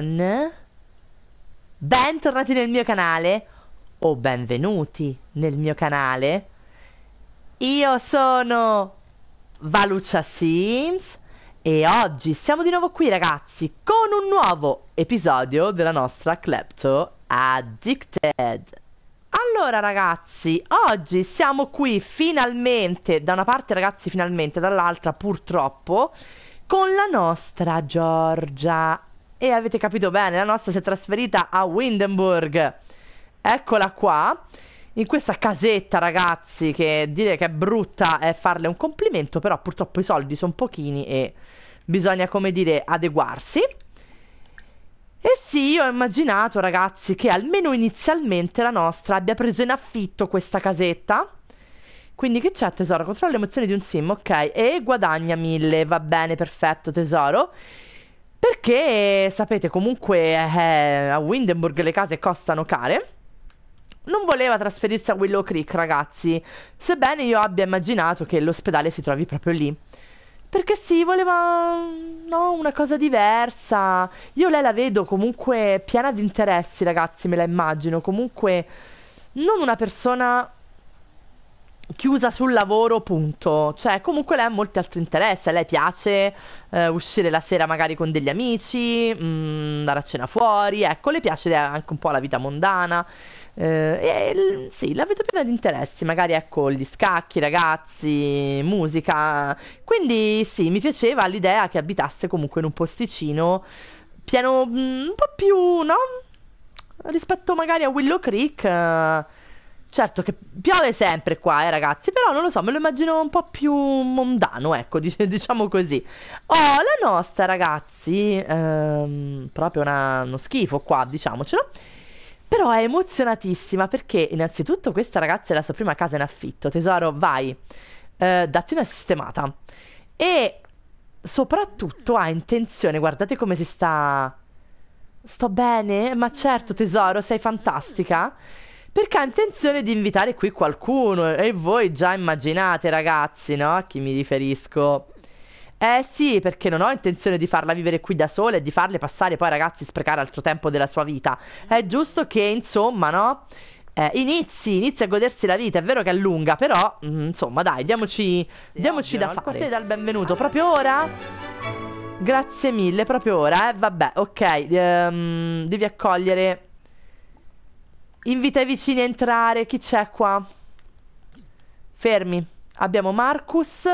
con... Bentornati nel mio canale o benvenuti nel mio canale. Io sono Valuccia Sims e oggi siamo di nuovo qui ragazzi con un nuovo episodio della nostra Klepto Addicted. Allora ragazzi, oggi siamo qui finalmente, da una parte ragazzi finalmente, dall'altra purtroppo, con la nostra Giorgia e avete capito bene, la nostra si è trasferita a Windenburg. Eccola qua. In questa casetta, ragazzi, che dire che è brutta è farle un complimento, però purtroppo i soldi sono pochini e bisogna, come dire, adeguarsi. E sì, io ho immaginato, ragazzi, che almeno inizialmente la nostra abbia preso in affitto questa casetta. Quindi che c'è, tesoro? Controlla le emozioni di un sim, ok. E guadagna mille, va bene, perfetto, tesoro. Perché, sapete, comunque eh, a Windenburg le case costano care. Non voleva trasferirsi a Willow Creek, ragazzi, sebbene io abbia immaginato che l'ospedale si trovi proprio lì. Perché sì, voleva mm, no, una cosa diversa. Io lei la vedo comunque piena di interessi, ragazzi, me la immagino. Comunque non una persona chiusa sul lavoro, punto. Cioè, comunque lei ha molti altri interessi. A lei piace eh, uscire la sera magari con degli amici, mh, mm, andare a cena fuori. Ecco, le piace anche un po' la vita mondana. Eh, e, sì, la vedo piena di interessi. Magari ecco gli scacchi, ragazzi, musica. Quindi sì, mi piaceva l'idea che abitasse comunque in un posticino pieno, mh, mm, un po' più, no? Rispetto magari a Willow Creek. Eh, Certo che piove sempre qua, eh ragazzi, però non lo so, me lo immagino un po' più mondano, ecco, dic diciamo così. Oh, la nostra ragazzi, ehm, proprio una, uno schifo qua, diciamocelo. Però è emozionatissima perché innanzitutto questa ragazza è la sua prima casa in affitto, tesoro, vai, eh, datti una sistemata. E soprattutto ha intenzione, guardate come si sta... Sto bene? Ma certo tesoro, sei fantastica. Perché ha intenzione di invitare qui qualcuno. E voi già immaginate, ragazzi, no? A chi mi riferisco. Eh sì, perché non ho intenzione di farla vivere qui da sola e di farle passare poi, ragazzi, sprecare altro tempo della sua vita. È giusto che, insomma, no? Eh, inizi, inizi a godersi la vita, è vero che è lunga, però, mh, mm, insomma, dai, diamoci, sì, diamoci ovvio, da fare. Quartiere dal benvenuto, proprio ora? Grazie mille, proprio ora, eh, vabbè, ok, ehm, devi accogliere... Invita i vicini a entrare. Chi c'è qua? Fermi. Abbiamo Marcus.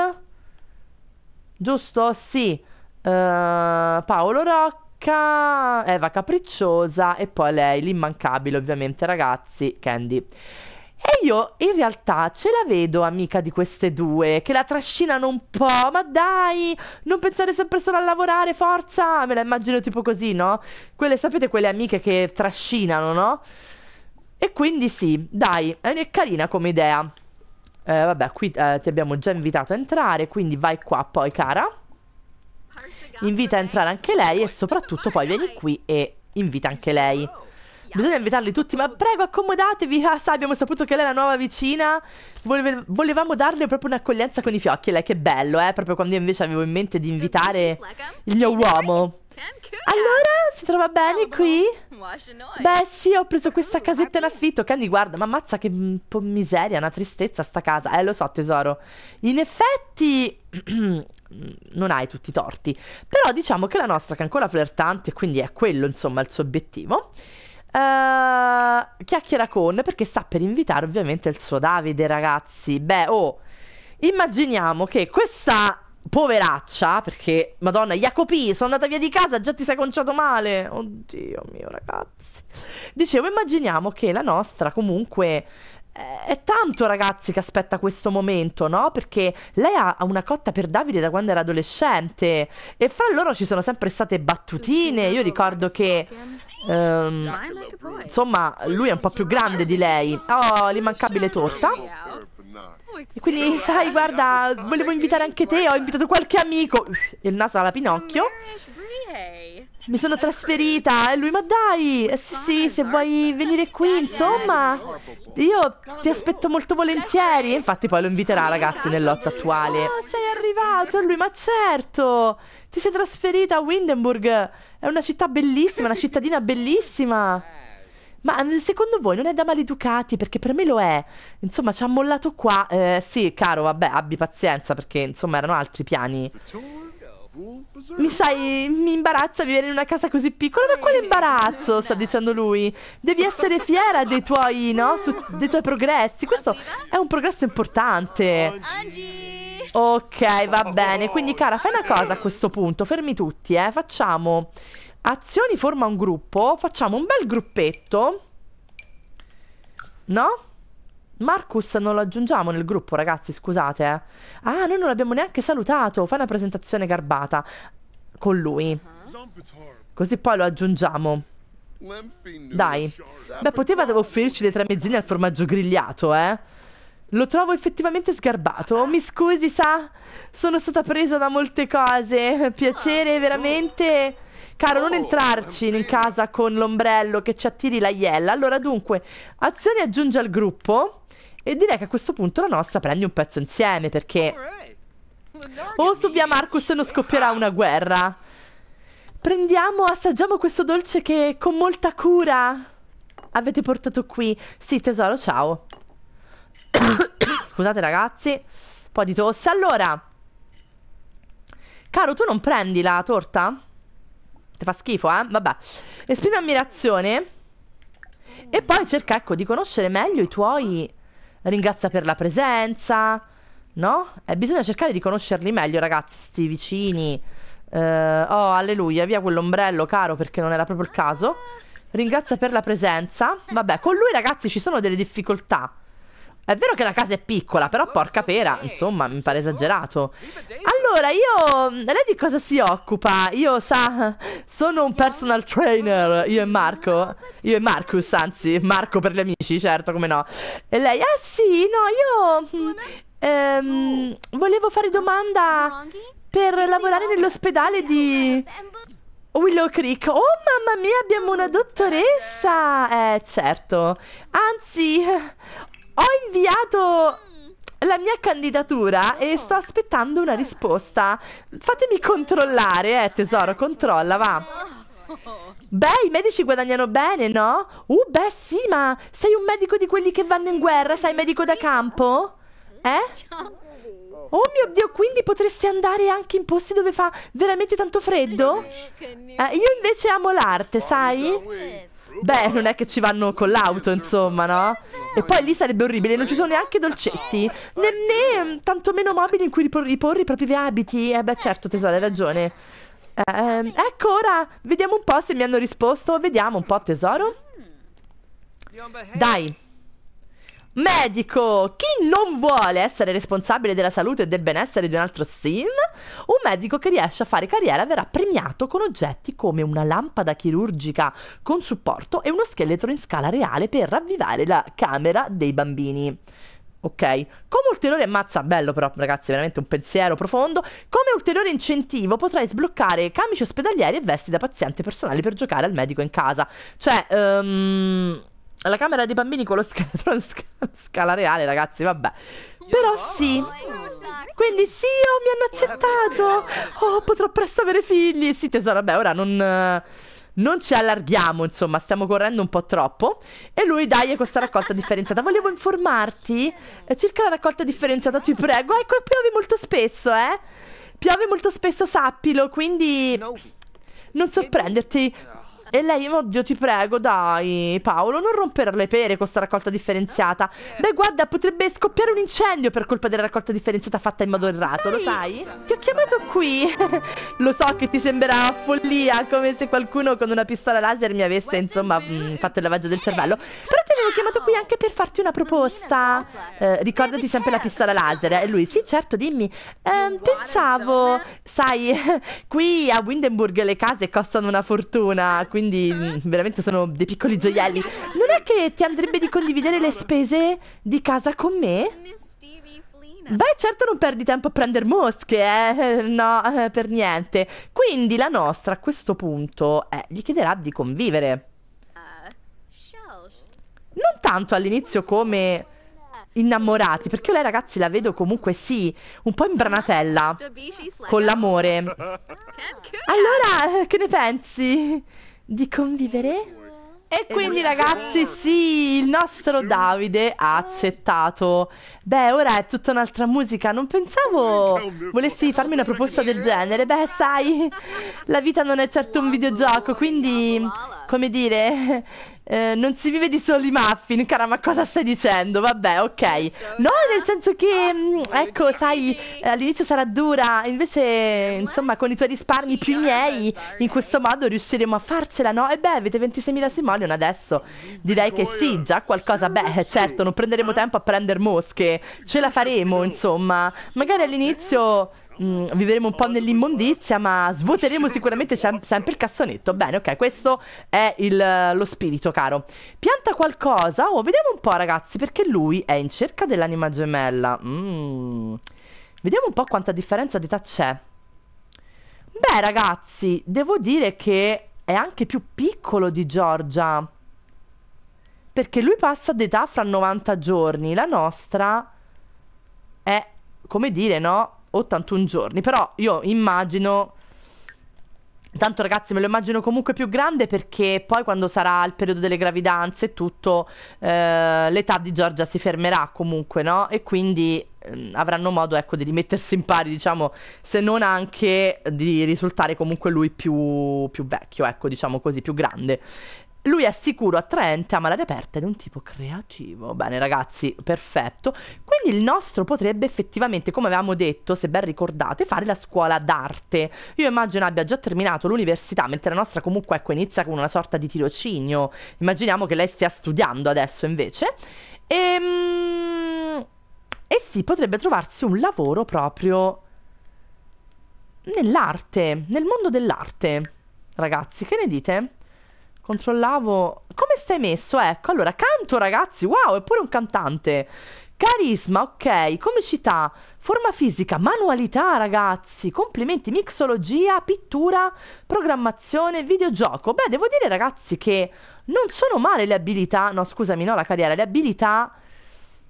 Giusto? Sì. Uh, Paolo Rocca, Eva Capricciosa e poi lei, l'immancabile ovviamente ragazzi, Candy. E io in realtà ce la vedo amica di queste due, che la trascinano un po', ma dai, non pensare sempre solo a lavorare, forza, me la immagino tipo così, no? Quelle, sapete quelle amiche che trascinano, no? E quindi sì, dai, è carina come idea. Eh, vabbè, qui eh, ti abbiamo già invitato a entrare, quindi vai qua poi, cara. Invita a entrare anche lei e soprattutto poi vieni qui e invita anche lei. Bisogna invitarli tutti, ma prego accomodatevi. Ah, sa, abbiamo saputo che lei è la nuova vicina. Voleve, volevamo darle proprio un'accoglienza con i fiocchi. Lei che bello, eh? Proprio quando io invece avevo in mente di invitare il mio uomo. Allora, si trova bene qui? Beh, sì, ho preso questa oh, casetta in affitto. Candy, guarda, ma ammazza che mm, miseria, una tristezza sta casa. Eh, lo so, tesoro. In effetti... non hai tutti i torti. Però diciamo che la nostra, che è ancora flirtante, quindi è quello, insomma, il suo obiettivo... Uh, chiacchiera con perché sta per invitare ovviamente il suo Davide ragazzi beh oh immaginiamo che questa poveraccia, perché, madonna, Jacopi, sono andata via di casa, già ti sei conciato male. Oddio mio, ragazzi. Dicevo, immaginiamo che la nostra comunque eh, è tanto ragazzi che aspetta questo momento, no? Perché lei ha una cotta per Davide da quando era adolescente e fra loro ci sono sempre state battutine. Io ricordo che um, insomma, lui è un po' più grande di lei. Oh, l'immancabile torta. E quindi, sai, guarda, volevo invitare anche te, ho invitato qualche amico. Il naso alla Pinocchio. Mi sono trasferita e lui, ma dai, eh, sì, sì, se vuoi venire qui, insomma, io ti aspetto molto volentieri. infatti poi lo inviterà, ragazzi, nell'otto attuale. Oh, sei arrivato, lui, ma certo, ti sei trasferita a Windenburg. È una città bellissima, una cittadina bellissima. Eh. Ma mm, secondo voi non è da maleducati? Perché per me lo è. Insomma, ci ha mollato qua. Eh, sì, caro, vabbè, abbi pazienza perché insomma erano altri piani. Mi sai, mi imbarazza vivere in una casa così piccola, ma quale imbarazzo, sta dicendo lui. Devi essere fiera dei tuoi, no? Su, dei tuoi progressi. Questo è un progresso importante. Ok, va bene. Quindi, cara, fai una cosa a questo punto. Fermi tutti, eh. Facciamo Azioni forma un gruppo. Facciamo un bel gruppetto. No? Marcus non lo aggiungiamo nel gruppo, ragazzi, scusate. Eh. Ah, noi non l'abbiamo neanche salutato. Fai una presentazione garbata con lui. Così poi lo aggiungiamo. Dai. Beh, poteva offrirci dei tramezzini al formaggio grigliato, eh. Lo trovo effettivamente sgarbato. Mi scusi, sa? Sono stata presa da molte cose. Piacere, veramente... Caro, non entrarci in casa con l'ombrello che ci attiri la iella. Allora, dunque, azione aggiunge al gruppo. E direi che a questo punto la nostra prendi un pezzo insieme perché... O su via Marcus non scoppierà una guerra. Prendiamo, assaggiamo questo dolce che con molta cura avete portato qui. Sì, tesoro, ciao. Scusate ragazzi, un po' di tosse. Allora, caro, tu non prendi la torta? Ti fa schifo, eh? Vabbè. Esprime ammirazione. E poi cerca, ecco, di conoscere meglio i tuoi... Ringrazia per la presenza, no? E bisogna cercare di conoscerli meglio, ragazzi, sti vicini. Uh, oh, alleluia, via quell'ombrello, caro, perché non era proprio il caso. Ringrazia per la presenza. Vabbè, con lui, ragazzi, ci sono delle difficoltà. È vero che la casa è piccola, però porca pera, insomma, mi pare esagerato. Allora, io... Mm, lei di cosa si occupa? Io, sa, sono un personal trainer, io e Marco. Io e Marcus, anzi, Marco per gli amici, certo, come no. E lei, ah sì, no, io... Mm, ehm, volevo fare domanda per lavorare nell'ospedale di... Willow Creek, oh mamma mia abbiamo una dottoressa Eh certo Anzi ho inviato mm. la mia candidatura oh, e sto aspettando una risposta. Fatemi controllare, eh tesoro, eh, controlla, va. Beh, i medici guadagnano bene, no? Uh, beh, sì, ma sei un medico di quelli che vanno in guerra, sei medico da campo? Eh? Oh mio Dio, quindi potresti andare anche in posti dove fa veramente tanto freddo? Eh, io invece amo l'arte, sai? Eh. Beh, non è che ci vanno con l'auto, insomma, no? E poi lì sarebbe orribile, non ci sono neanche dolcetti, né, né meno mobili in cui ripor riporre i propri abiti. Eh beh, certo, tesoro, hai ragione. Eh, ecco, ora, vediamo un po' se mi hanno risposto. Vediamo un po', tesoro. Dai. Medico! Chi non vuole essere responsabile della salute e del benessere di un altro sim? Un medico che riesce a fare carriera verrà premiato con oggetti come una lampada chirurgica con supporto e uno scheletro in scala reale per ravvivare la camera dei bambini. Ok, come ulteriore mazza, bello però ragazzi, veramente un pensiero profondo, come ulteriore incentivo potrai sbloccare camici ospedalieri e vesti da paziente personale per giocare al medico in casa. Cioè, um la camera dei bambini con lo scheletro sc scala reale, ragazzi, vabbè. Però sì. Quindi sì, oh, mi hanno accettato. Oh, potrò presto avere figli. Sì, tesoro, vabbè, ora non... Non ci allarghiamo, insomma, stiamo correndo un po' troppo. E lui dai questa raccolta differenziata. Volevo informarti circa la raccolta differenziata, ti prego. Ecco, piove molto spesso, eh. Piove molto spesso, sappilo, quindi non sorprenderti. E lei, oddio, ti prego, dai, Paolo, non rompere le pere con sta raccolta differenziata. Beh, guarda, potrebbe scoppiare un incendio per colpa della raccolta differenziata fatta in modo errato, lo sai? Ti ho chiamato qui. lo so che ti sembrerà follia, come se qualcuno con una pistola laser mi avesse, insomma, mh, mm, fatto il lavaggio del cervello. Però ti avevo chiamato qui anche per farti una proposta. Eh, ricordati sempre la certo, pistola certo. laser. E eh? lui, sì, certo, dimmi. Eh, pensavo, sai, qui a Windenburg le case costano una fortuna, quindi eh, quindi mh, ah. mm, veramente sono dei piccoli gioielli. Non è che ti andrebbe di condividere le spese di casa con me? Beh, certo non perdi tempo a prendere mosche, eh? No, eh, per niente. Quindi la nostra, a questo punto, eh, gli chiederà di convivere. Uh, non tanto all'inizio come innamorati, perché io lei ragazzi la vedo comunque sì, un po' imbranatella, con oh, l'amore. Allora, eh, che ne pensi? di convivere? E quindi ragazzi sì, il nostro Davide ha accettato. Beh, ora è tutta un'altra musica, non pensavo volessi farmi una proposta del genere. Beh, sai, la vita non è certo un videogioco, quindi, come dire, eh, non si vive di soli muffin, cara, ma cosa stai dicendo? Vabbè, ok. No, nel senso che, mh, ah, mm, ecco, sai, eh, all'inizio sarà dura, invece, insomma, con i tuoi risparmi più ah, miei, in questo modo riusciremo a farcela, no? E beh, avete 26.000 simoleon adesso. Direi che sì, già qualcosa, beh, certo, non prenderemo tempo a prendere mosche. Ce la faremo, insomma. Magari all'inizio... Mm, vivremo un po' nell'immondizia, ma svuoteremo sicuramente sem- sempre il cassonetto. Bene, ok, questo è il, lo spirito, caro. Pianta qualcosa? Oh, vediamo un po', ragazzi, perché lui è in cerca dell'anima gemella. Mm. Vediamo un po' quanta differenza d'età c'è. Beh, ragazzi, devo dire che è anche più piccolo di Giorgia. Perché lui passa d'età fra 90 giorni, la nostra è, come dire, no? 81 giorni. Però io immagino... Tanto ragazzi me lo immagino comunque più grande perché poi quando sarà il periodo delle gravidanze e tutto, eh, l'età di Giorgia si fermerà comunque, no? E quindi eh, avranno modo ecco di rimettersi in pari, diciamo, se non anche di risultare comunque lui più, più vecchio, ecco, diciamo così, più grande. Lui è sicuro, attraente, ama l'aria aperta ed è un tipo creativo. Bene ragazzi, perfetto. Quindi il nostro potrebbe effettivamente, come avevamo detto, se ben ricordate, fare la scuola d'arte. Io immagino abbia già terminato l'università, mentre la nostra comunque ecco, inizia con una sorta di tirocinio. Immaginiamo che lei stia studiando adesso invece. Ehm... E sì, potrebbe trovarsi un lavoro proprio nell'arte, nel mondo dell'arte. Ragazzi, che ne dite? Controllavo... Come stai messo? Ecco, allora, canto ragazzi, wow, è pure un cantante. Carisma, ok, comicità, forma fisica, manualità ragazzi, complimenti, mixologia, pittura, programmazione, videogioco. Beh, devo dire ragazzi che non sono male le abilità, no scusami, no la carriera, le abilità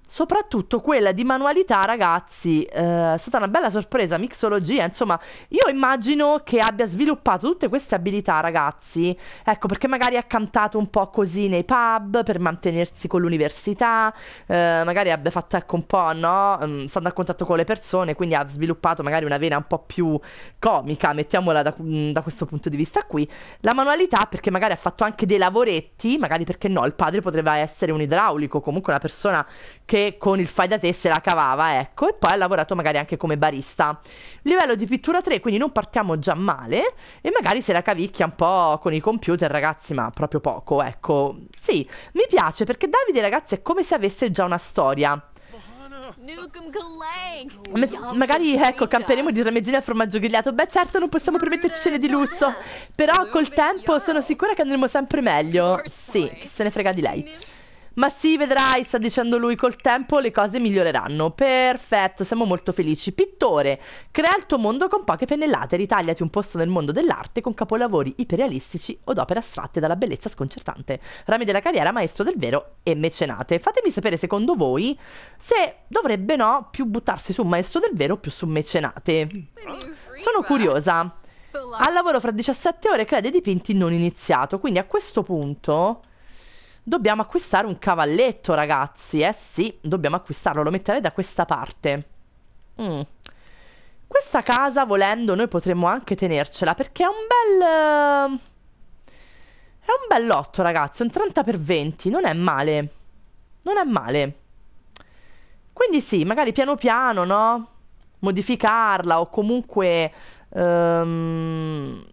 soprattutto quella di manualità, ragazzi, eh, è stata una bella sorpresa, mixologia, insomma, io immagino che abbia sviluppato tutte queste abilità, ragazzi, ecco, perché magari ha cantato un po' così nei pub per mantenersi con l'università, eh, magari abbia fatto, ecco, un po', no, mm, stando a contatto con le persone, quindi ha sviluppato magari una vena un po' più comica, mettiamola da, mm, da questo punto di vista qui, la manualità perché magari ha fatto anche dei lavoretti, magari perché no, il padre potrebbe essere un idraulico, comunque una persona che che con il fai da te se la cavava, ecco, e poi ha lavorato magari anche come barista. Livello di pittura 3, quindi non partiamo già male, e magari se la cavicchia un po' con i computer, ragazzi, ma proprio poco, ecco. Sì, mi piace perché Davide, ragazzi, è come se avesse già una storia. Ma magari ecco camperemo di tramezzina al formaggio grigliato Beh certo non possiamo permetterci cene di lusso Però col tempo sono sicura che andremo sempre meglio Sì, chi se ne frega di lei ma sì, vedrai, sta dicendo lui, col tempo le cose miglioreranno. Perfetto, siamo molto felici. Pittore, crea il tuo mondo con poche pennellate, ritagliati un posto nel mondo dell'arte con capolavori iperrealistici o opere astratte dalla bellezza sconcertante. Rami della carriera, maestro del vero e mecenate. Fatemi sapere secondo voi se dovrebbe no più buttarsi su un maestro del vero o più su mecenate. Sono curiosa. Al lavoro fra 17 ore crea dei dipinti non iniziato, quindi a questo punto Dobbiamo acquistare un cavalletto, ragazzi. Eh sì, dobbiamo acquistarlo. Lo metterei da questa parte. Mm. Questa casa, volendo, noi potremmo anche tenercela perché è un bel... Eh, è un bel lotto, ragazzi. Un 30 per 20 Non è male. Non è male. Quindi sì, magari piano piano, no? Modificarla o comunque... Um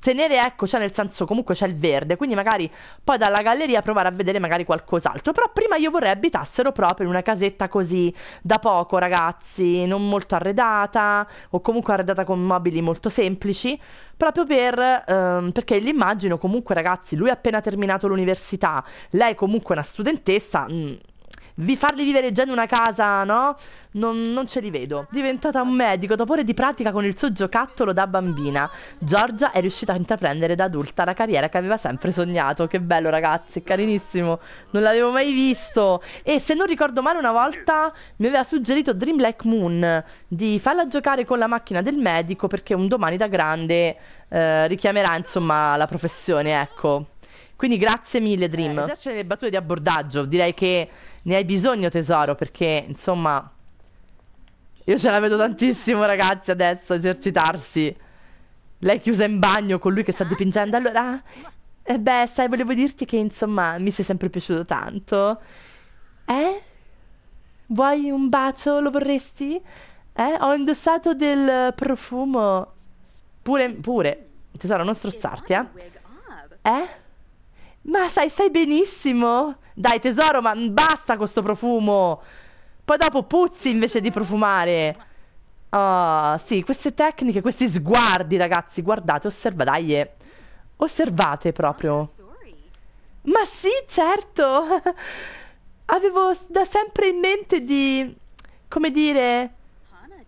tenere ecco, cioè nel senso comunque c'è il verde, quindi magari poi dalla galleria provare a vedere magari qualcos'altro, però prima io vorrei abitassero proprio in una casetta così da poco ragazzi, non molto arredata o comunque arredata con mobili molto semplici, proprio per, ehm, perché l'immagino comunque ragazzi, lui ha appena terminato l'università, lei comunque è una studentessa, mh, mm, vi farli vivere già in una casa, no? Non, non ce li vedo. Diventata un medico dopo ore di pratica con il suo giocattolo da bambina, Giorgia è riuscita a intraprendere da adulta la carriera che aveva sempre sognato. Che bello, ragazzi, carinissimo. Non l'avevo mai visto. E se non ricordo male, una volta mi aveva suggerito Dream Black Moon di farla giocare con la macchina del medico perché un domani da grande eh, richiamerà, insomma, la professione, ecco. Quindi grazie mille eh, Dream. Eh, esercita le battute di abbordaggio, direi che ne hai bisogno tesoro perché insomma io ce la vedo tantissimo ragazzi adesso esercitarsi. Lei chiusa in bagno con lui che sta dipingendo. Allora, eh beh, sai, volevo dirti che insomma mi sei sempre piaciuto tanto. Eh? Vuoi un bacio? Lo vorresti? Eh? Ho indossato del profumo. Pure, pure. Tesoro, non strozzarti, eh? Eh? Ma sai, stai benissimo? Dai tesoro, ma basta questo profumo! Poi dopo puzzi invece di profumare! Oh, sì, queste tecniche, questi sguardi, ragazzi, guardate, dai! Eh. Osservate proprio. Ma sì, certo! Avevo da sempre in mente di... come dire...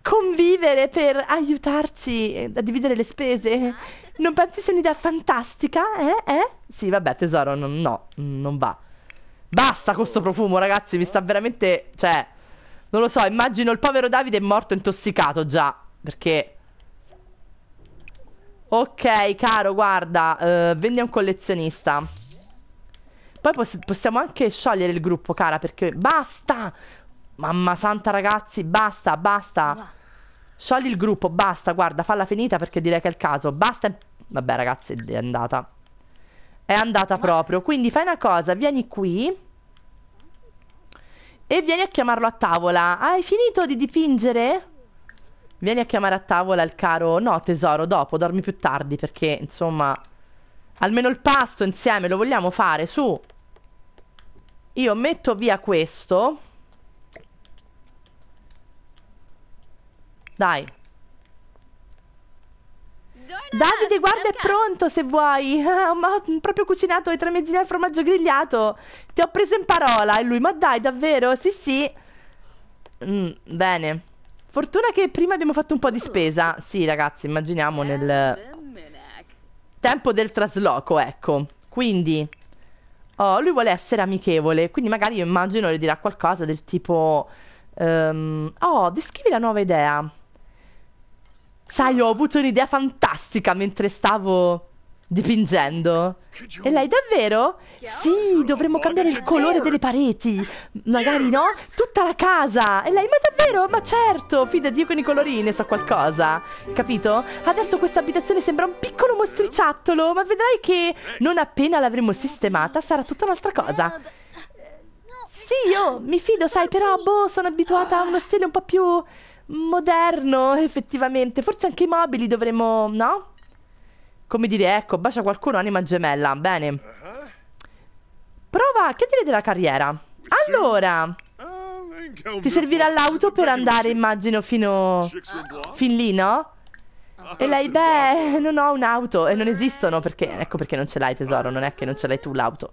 convivere per aiutarci eh, a dividere le spese. Non pensi sia un'idea fantastica? Eh? Eh? Sì, vabbè, tesoro, no, no, non va. Basta con sto profumo, ragazzi, mi sta veramente... Cioè, non lo so, immagino il povero Davide è morto intossicato già, perché... Ok, caro, guarda, uh, vendi a un collezionista. Poi poss possiamo anche sciogliere il gruppo, cara, perché... Basta! Mamma santa, ragazzi, basta, basta. Sciogli il gruppo, basta, guarda, falla finita perché direi che è il caso. Basta Vabbè ragazzi è andata È andata proprio Quindi fai una cosa Vieni qui E vieni a chiamarlo a tavola Hai finito di dipingere? Vieni a chiamare a tavola il caro No tesoro dopo Dormi più tardi Perché insomma Almeno il pasto insieme Lo vogliamo fare Su Io metto via questo Dai Davide, guarda, è pronto se vuoi. Ah, ho proprio cucinato i tre mezzini al formaggio grigliato. Ti ho preso in parola. E lui, ma dai, davvero? Sì, sì. Mm, bene. Fortuna che prima abbiamo fatto un po' di uh. spesa. Sì, ragazzi, immaginiamo nel tempo del trasloco, ecco. Quindi, oh, lui vuole essere amichevole. Quindi magari io immagino le dirà qualcosa del tipo... Um, oh, descrivi la nuova idea. Sai, ho avuto un'idea fantastica mentre stavo dipingendo. E lei davvero? Sì, dovremmo cambiare il colore delle pareti. Magari no? Tutta la casa. E lei, ma davvero? Ma certo, fida Dio con i colorini, so qualcosa. Capito? Adesso questa abitazione sembra un piccolo mostriciattolo, ma vedrai che non appena l'avremo sistemata sarà tutta un'altra cosa. Eh, sì, io mi fido, sai, però, boh, sono abituata a uno stile un po' più moderno, effettivamente. Forse anche i mobili dovremmo, no? Come dire, ecco, bacia qualcuno, anima gemella. Bene. Prova, che dire della carriera? Allora, ti servirà l'auto per andare, immagino, fino... Fin lì, no? E lei, beh, non ho un'auto e non esistono perché, ecco perché non ce l'hai tesoro, non è che non ce l'hai tu l'auto.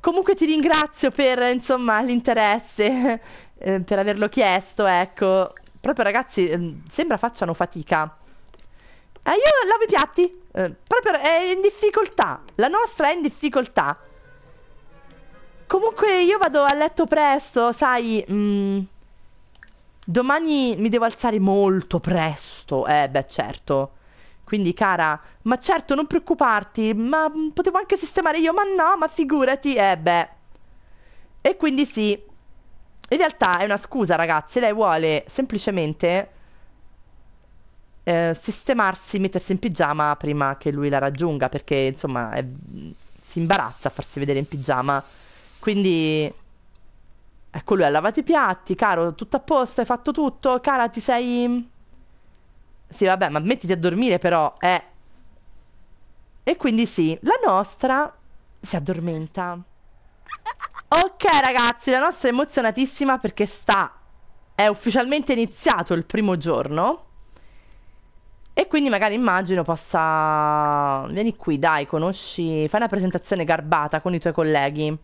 Comunque ti ringrazio per, insomma, l'interesse, eh, per averlo chiesto, ecco proprio ragazzi, ehm, sembra facciano fatica. Eh, io lavo i piatti. Eh, proprio è in difficoltà. La nostra è in difficoltà. Comunque io vado a letto presto, sai... Mh, mm, domani mi devo alzare molto presto. Eh, beh, certo. Quindi, cara, ma certo, non preoccuparti, ma mm, potevo anche sistemare io, ma no, ma figurati. Eh, beh. E quindi sì, in realtà è una scusa, ragazzi. Lei vuole semplicemente eh, sistemarsi, mettersi in pigiama prima che lui la raggiunga. Perché, insomma, è... si imbarazza a farsi vedere in pigiama. Quindi... Ecco, lui ha lavato i piatti, caro, tutto a posto, hai fatto tutto, cara, ti sei... Sì, vabbè, ma mettiti a dormire però, eh. E quindi sì, la nostra si addormenta. Ok ragazzi, la nostra è emozionatissima perché sta... È ufficialmente iniziato il primo giorno. E quindi magari immagino possa... Vieni qui, dai, conosci... Fai una presentazione garbata con i tuoi colleghi.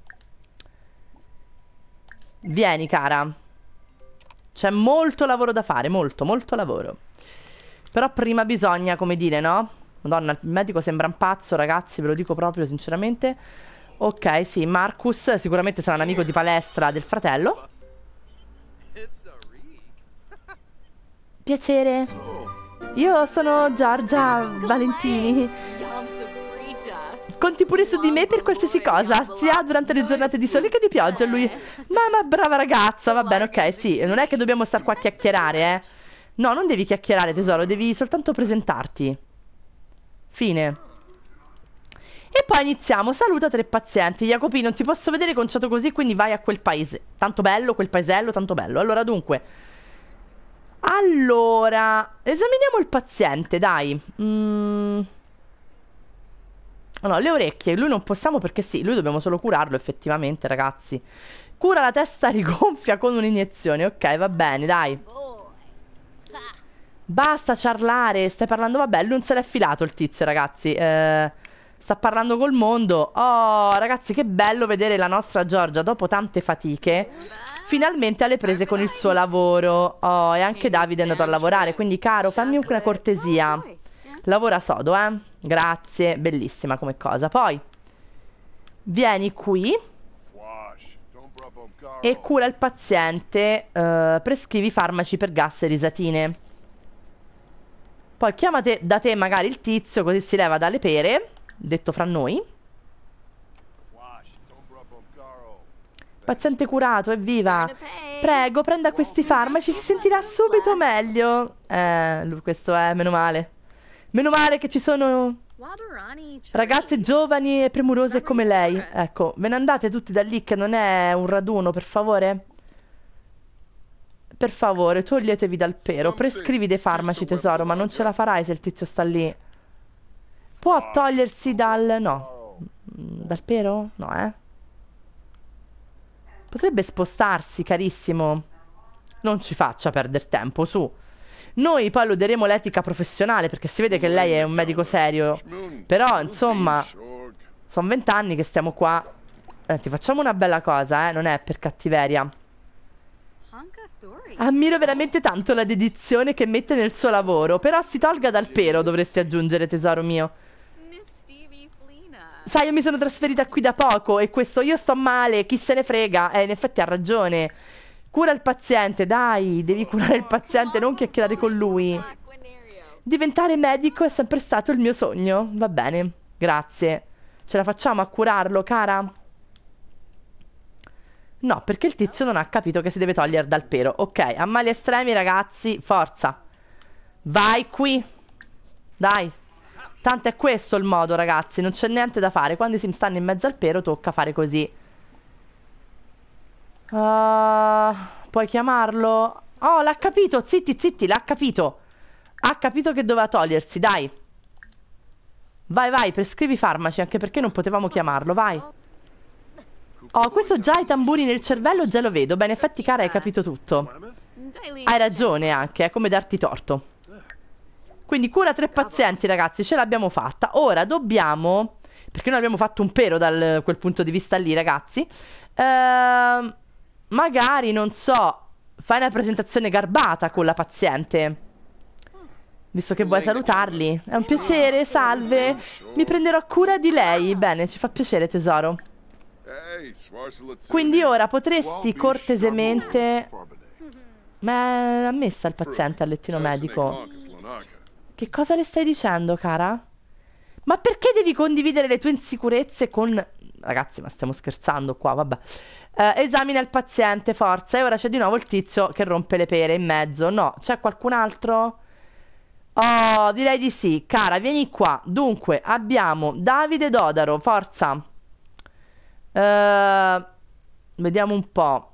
Vieni, cara. C'è molto lavoro da fare, molto, molto lavoro. Però prima bisogna, come dire, no? Madonna, il medico sembra un pazzo, ragazzi, ve lo dico proprio sinceramente. Ok, sì, Marcus sicuramente sarà un amico di palestra del fratello. Piacere. Io sono Giorgia Valentini. Conti pure su di me per qualsiasi cosa, sia durante le giornate di sole che di pioggia. Lui, mamma, brava ragazza, va bene, ok, sì. Non è che dobbiamo star qua a chiacchierare, eh. No, non devi chiacchierare, tesoro, devi soltanto presentarti. Fine. E poi iniziamo, saluta tre pazienti. Jacopino, non ti posso vedere conciato così, quindi vai a quel paese. Tanto bello quel paesello, tanto bello. Allora, dunque. Allora, esaminiamo il paziente, dai. Mm. No, le orecchie, lui non possiamo perché sì, lui dobbiamo solo curarlo effettivamente, ragazzi. Cura la testa rigonfia con un'iniezione, ok, va bene, dai. Basta ciarlare, stai parlando, vabbè, non se l'è filato il tizio, ragazzi. Eh sta parlando col mondo. Oh, ragazzi, che bello vedere la nostra Giorgia dopo tante fatiche. Finalmente alle prese con il suo lavoro. Oh, e anche Davide è andato a lavorare. Quindi, caro, fammi una cortesia. Lavora sodo, eh. Grazie, bellissima come cosa. Poi, vieni qui e cura il paziente, eh, prescrivi farmaci per gas e risatine. Poi chiamate da te magari il tizio, così si leva dalle pere detto fra noi. Paziente curato, evviva! Prego, prenda questi farmaci, si sentirà subito meglio. Eh, questo è, meno male. Meno male che ci sono ragazze giovani e premurose come lei. Ecco, ve ne andate tutti da lì che non è un raduno, per favore? Per favore, toglietevi dal pero. Prescrivi dei farmaci, tesoro, ma non ce la farai se il tizio sta lì. Può togliersi dal... no. Dal pero? No, eh. Potrebbe spostarsi, carissimo. Non ci faccia perdere tempo, su. Noi poi loderemo l'etica professionale perché si vede che lei è un medico serio. Però, insomma, sono vent'anni che stiamo qua. Senti, eh, facciamo una bella cosa, eh, non è per cattiveria. Ammiro veramente tanto la dedizione che mette nel suo lavoro, però si tolga dal pero, dovresti aggiungere, tesoro mio sai, io mi sono trasferita qui da poco e questo io sto male, chi se ne frega. Eh, in effetti ha ragione. Cura il paziente, dai, devi curare il paziente, non chiacchierare con lui. Diventare medico è sempre stato il mio sogno. Va bene, grazie. Ce la facciamo a curarlo, cara? No, perché il tizio non ha capito che si deve togliere dal pero. Ok, a mali estremi, ragazzi, forza. Vai qui. Dai. Tanto è questo il modo, ragazzi. Non c'è niente da fare. Quando si stanno in mezzo al pero, tocca fare così. Uh, puoi chiamarlo? Oh, l'ha capito. Zitti, zitti, l'ha capito. Ha capito che doveva togliersi, dai. Vai, vai, prescrivi farmaci, anche perché non potevamo chiamarlo, vai. Oh, questo già ha i tamburi nel cervello già lo vedo. Bene, in effetti, cara, hai capito tutto. Hai ragione anche, è come darti torto. Quindi cura tre pazienti, ragazzi, ce l'abbiamo fatta. Ora dobbiamo... Perché noi abbiamo fatto un pero da quel punto di vista lì, ragazzi. Ehm, magari, non so, fai una presentazione garbata con la paziente. Visto che vuoi salutarli. È un piacere, salve. Mi prenderò cura di lei. Bene, ci fa piacere, tesoro. Quindi ora potresti cortesemente... Ma è ammessa il paziente al lettino medico. Che cosa le stai dicendo, cara? Ma perché devi condividere le tue insicurezze con... Ragazzi, ma stiamo scherzando qua, vabbè. Eh, esamina il paziente, forza. E ora c'è di nuovo il tizio che rompe le pere in mezzo. No, c'è qualcun altro? Oh, direi di sì. Cara, vieni qua. Dunque, abbiamo Davide Dodaro, forza. Eh, vediamo un po'.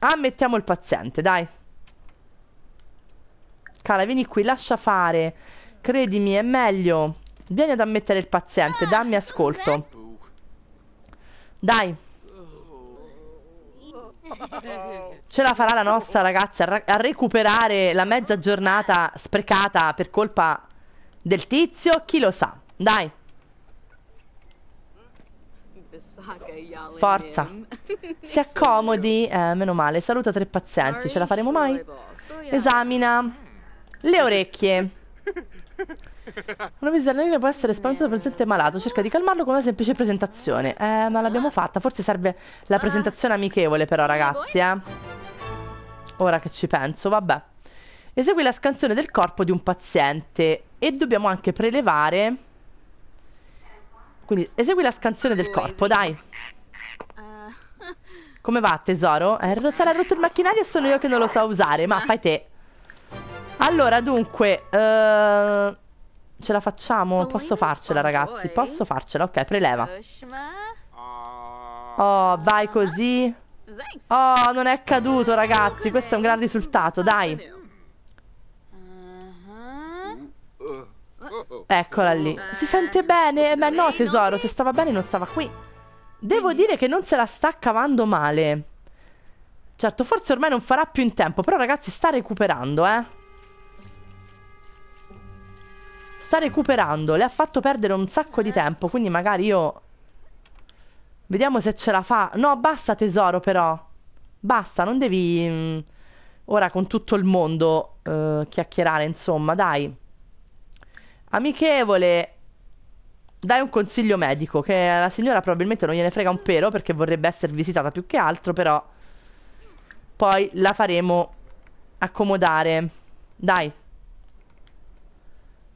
Ah, mettiamo il paziente, dai. Cara, vieni qui, lascia fare. Credimi, è meglio. Vieni ad ammettere il paziente, dammi ascolto. Dai. Ce la farà la nostra ragazza a recuperare la mezza giornata sprecata per colpa del tizio? Chi lo sa? Dai. Forza. Si accomodi. Eh, meno male. Saluta tre pazienti. Ce la faremo mai? Esamina le orecchie. Una visita all'anello può essere spaventata dal presente malato. Cerca di calmarlo con una semplice presentazione. Eh, ma l'abbiamo fatta. Forse serve la presentazione amichevole, però, ragazzi. Eh. Ora che ci penso, vabbè. Esegui la scansione del corpo di un paziente. E dobbiamo anche prelevare. Quindi, esegui la scansione del corpo, dai. Eh. Come va, tesoro? Eh, sarà rotto il macchinario e sono io che non lo so usare. Ma fai te. Allora, dunque, uh, ce la facciamo? Posso farcela, ragazzi? Posso farcela? Ok, preleva. Oh, vai così. Oh, non è caduto, ragazzi. Questo è un gran risultato, dai. Uh-huh. Eccola lì. Eh, si sente bene? Beh, no, tesoro. Se stava bene, non stava qui. Devo dire che non se la sta cavando male. Certo, forse ormai non farà più in tempo. Però, ragazzi, sta recuperando, eh. Sta recuperando, le ha fatto perdere un sacco di eh. tempo, quindi magari io... Vediamo se ce la fa. No, basta tesoro però. Basta, non devi... Mm, ora con tutto il mondo eh, chiacchierare, insomma, dai. Amichevole, dai un consiglio medico che la signora probabilmente non gliene frega un pelo perché vorrebbe essere visitata più che altro però poi la faremo accomodare dai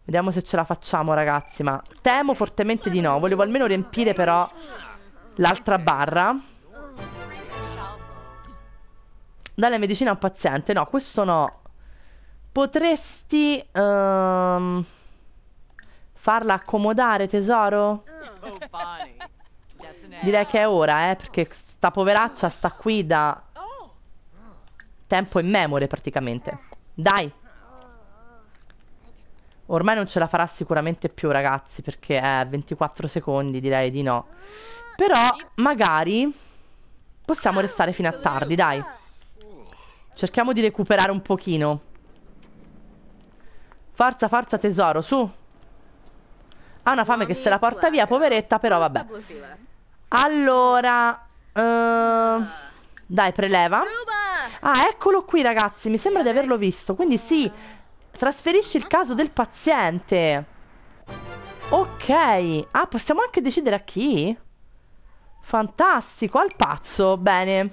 Vediamo se ce la facciamo ragazzi Ma temo fortemente di no Volevo almeno riempire però L'altra barra Dare medicina a un paziente No questo no Potresti um, Farla accomodare tesoro Direi che è ora eh Perché sta poveraccia sta qui da Tempo in memore praticamente Dai Ormai non ce la farà sicuramente più ragazzi perché è eh, 24 secondi direi di no. Però magari possiamo restare fino a tardi dai. Cerchiamo di recuperare un pochino. Forza forza tesoro su. Ha una fame che se la porta via poveretta però vabbè. Allora... Uh, dai preleva. Ah eccolo qui ragazzi mi sembra di averlo visto. Quindi sì Trasferisci il caso del paziente. Ok. Ah, possiamo anche decidere a chi? Fantastico, al pazzo. Bene.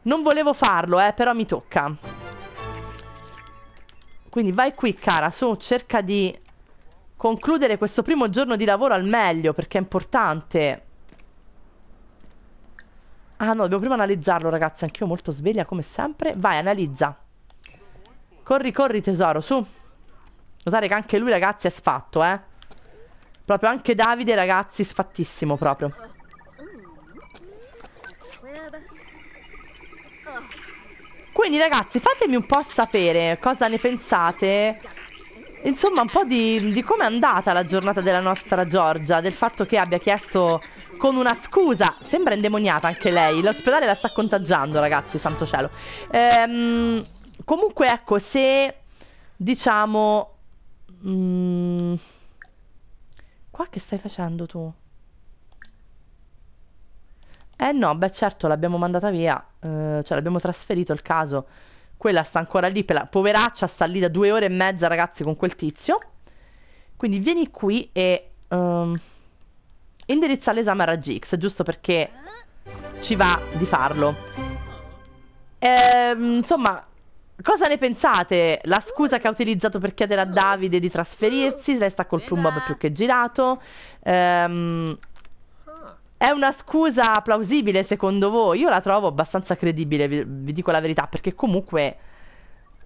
Non volevo farlo, eh, però mi tocca. Quindi vai qui, cara, su, cerca di concludere questo primo giorno di lavoro al meglio, perché è importante. Ah no, dobbiamo prima analizzarlo, ragazzi, anch'io molto sveglia, come sempre. Vai, analizza. Corri, corri tesoro, su Notare che anche lui ragazzi è sfatto, eh Proprio anche Davide ragazzi sfattissimo proprio Quindi ragazzi fatemi un po' sapere cosa ne pensate Insomma un po' di, di come è andata la giornata della nostra Giorgia Del fatto che abbia chiesto con una scusa Sembra indemoniata anche lei L'ospedale la sta contagiando ragazzi, santo cielo Ehm comunque ecco, se diciamo... Mh, mm, qua che stai facendo tu? Eh no, beh certo, l'abbiamo mandata via, eh, cioè l'abbiamo trasferito il caso. Quella sta ancora lì, per la poveraccia sta lì da due ore e mezza ragazzi con quel tizio. Quindi vieni qui e um, indirizza l'esame a raggi X, giusto perché ci va di farlo. E, ehm, insomma, Cosa ne pensate? La scusa che ha utilizzato per chiedere a Davide di trasferirsi, lei sta col plumbab più che girato. Ehm, è una scusa plausibile secondo voi? Io la trovo abbastanza credibile, vi, vi dico la verità, perché comunque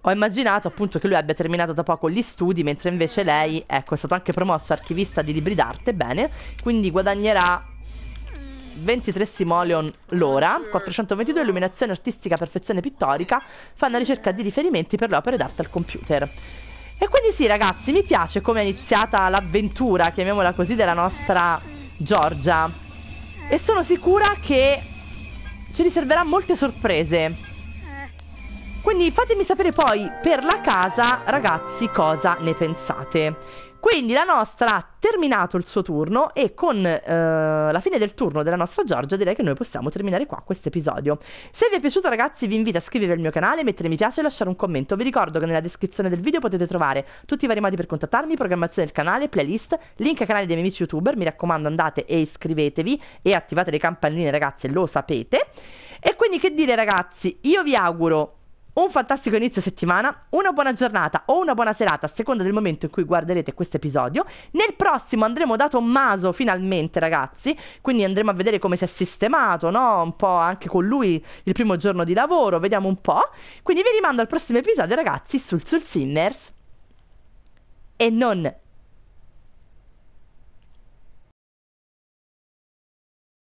ho immaginato appunto che lui abbia terminato da poco gli studi, mentre invece lei, ecco, è stato anche promosso archivista di libri d'arte, bene, quindi guadagnerà 23 simoleon l'ora, 422 illuminazione artistica, perfezione pittorica, fanno ricerca di riferimenti per le opere d'arte al computer. E quindi sì ragazzi, mi piace come è iniziata l'avventura, chiamiamola così, della nostra Giorgia. E sono sicura che ci riserverà molte sorprese. Quindi fatemi sapere poi per la casa, ragazzi, cosa ne pensate. Quindi la nostra ha terminato il suo turno e con eh, la fine del turno della nostra Giorgia direi che noi possiamo terminare qua questo episodio. Se vi è piaciuto ragazzi vi invito a iscrivervi al mio canale, mettere mi piace e lasciare un commento. Vi ricordo che nella descrizione del video potete trovare tutti i vari modi per contattarmi, programmazione del canale, playlist, link ai canali dei miei amici youtuber. Mi raccomando andate e iscrivetevi e attivate le campanelline ragazzi, lo sapete. E quindi che dire ragazzi, io vi auguro un fantastico inizio settimana, una buona giornata o una buona serata a seconda del momento in cui guarderete questo episodio. Nel prossimo andremo da Tommaso finalmente ragazzi, quindi andremo a vedere come si è sistemato, no? Un po' anche con lui il primo giorno di lavoro, vediamo un po'. Quindi vi rimando al prossimo episodio ragazzi sul Sul Simmers e non